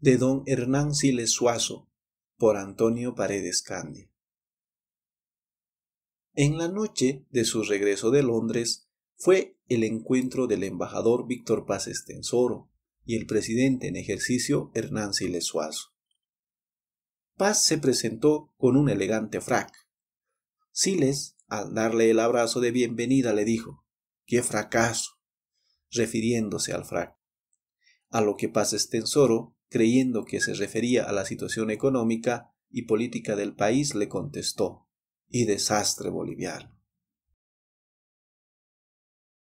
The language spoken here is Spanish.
de don Hernán Siles Suazo por Antonio Paredes Candia. En la noche de su regreso de Londres fue el encuentro del embajador Víctor Paz Estensoro y el presidente en ejercicio Hernán Siles Suazo. Paz se presentó con un elegante frac. Siles, al darle el abrazo de bienvenida, le dijo, ¡Qué fracaso! refiriéndose al frac. A lo que Paz Estensoro creyendo que se refería a la situación económica y política del país, le contestó Y desastre boliviano.